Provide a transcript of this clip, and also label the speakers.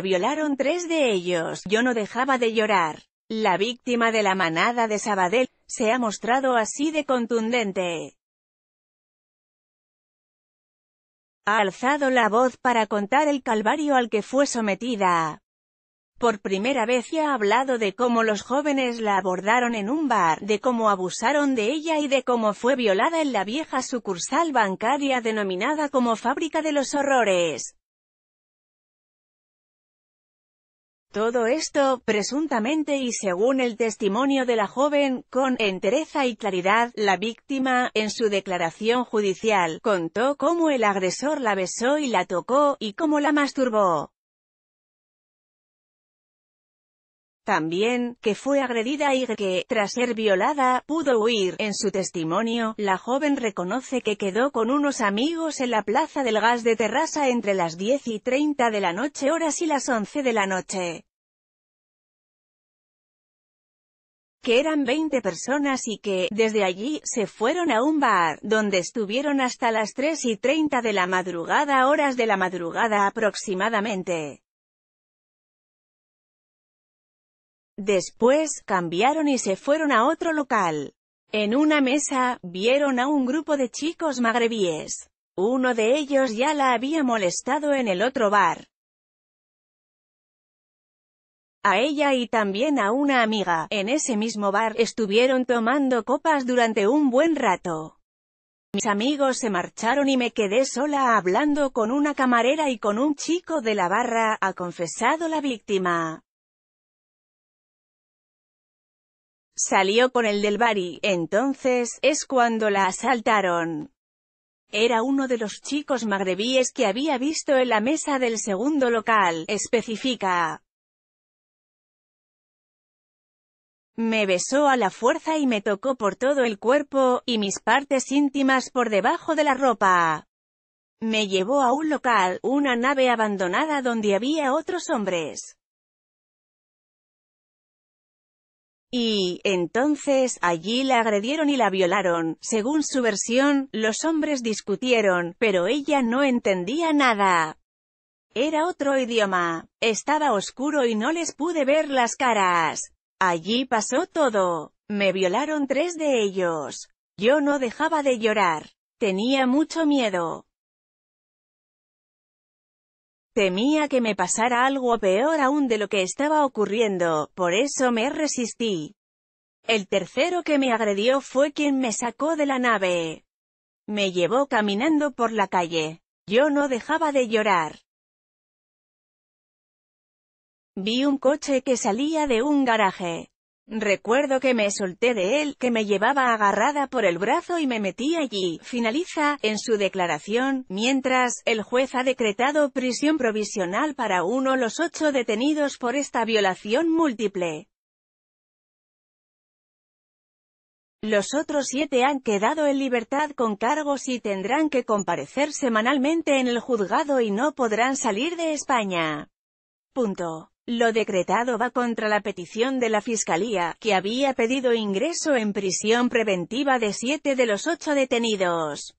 Speaker 1: violaron tres de ellos, yo no dejaba de llorar. La víctima de la manada de Sabadell, se ha mostrado así de contundente. Ha alzado la voz para contar el calvario al que fue sometida. Por primera vez ya ha hablado de cómo los jóvenes la abordaron en un bar, de cómo abusaron de ella y de cómo fue violada en la vieja sucursal bancaria denominada como Fábrica de los Horrores. Todo esto, presuntamente y según el testimonio de la joven, con entereza y claridad, la víctima, en su declaración judicial, contó cómo el agresor la besó y la tocó, y cómo la masturbó. también, que fue agredida y que, tras ser violada, pudo huir. En su testimonio, la joven reconoce que quedó con unos amigos en la Plaza del Gas de terraza entre las 10 y 30 de la noche horas y las 11 de la noche. que eran 20 personas y que, desde allí, se fueron a un bar, donde estuvieron hasta las 3 y 30 de la madrugada horas de la madrugada aproximadamente. Después, cambiaron y se fueron a otro local. En una mesa, vieron a un grupo de chicos magrebíes. Uno de ellos ya la había molestado en el otro bar. A ella y también a una amiga, en ese mismo bar, estuvieron tomando copas durante un buen rato. Mis amigos se marcharon y me quedé sola hablando con una camarera y con un chico de la barra, ha confesado la víctima. salió con el del bar y, entonces, es cuando la asaltaron. Era uno de los chicos magrebíes que había visto en la mesa del segundo local, especifica. Me besó a la fuerza y me tocó por todo el cuerpo, y mis partes íntimas por debajo de la ropa. Me llevó a un local, una nave abandonada donde había otros hombres. Y, entonces, allí la agredieron y la violaron. Según su versión, los hombres discutieron, pero ella no entendía nada. Era otro idioma. Estaba oscuro y no les pude ver las caras. Allí pasó todo. Me violaron tres de ellos. Yo no dejaba de llorar. Tenía mucho miedo. Temía que me pasara algo peor aún de lo que estaba ocurriendo, por eso me resistí. El tercero que me agredió fue quien me sacó de la nave. Me llevó caminando por la calle. Yo no dejaba de llorar. Vi un coche que salía de un garaje. Recuerdo que me solté de él, que me llevaba agarrada por el brazo y me metí allí, finaliza, en su declaración, mientras, el juez ha decretado prisión provisional para uno los ocho detenidos por esta violación múltiple. Los otros siete han quedado en libertad con cargos y tendrán que comparecer semanalmente en el juzgado y no podrán salir de España. Punto. Lo decretado va contra la petición de la Fiscalía, que había pedido ingreso en prisión preventiva de siete de los ocho detenidos.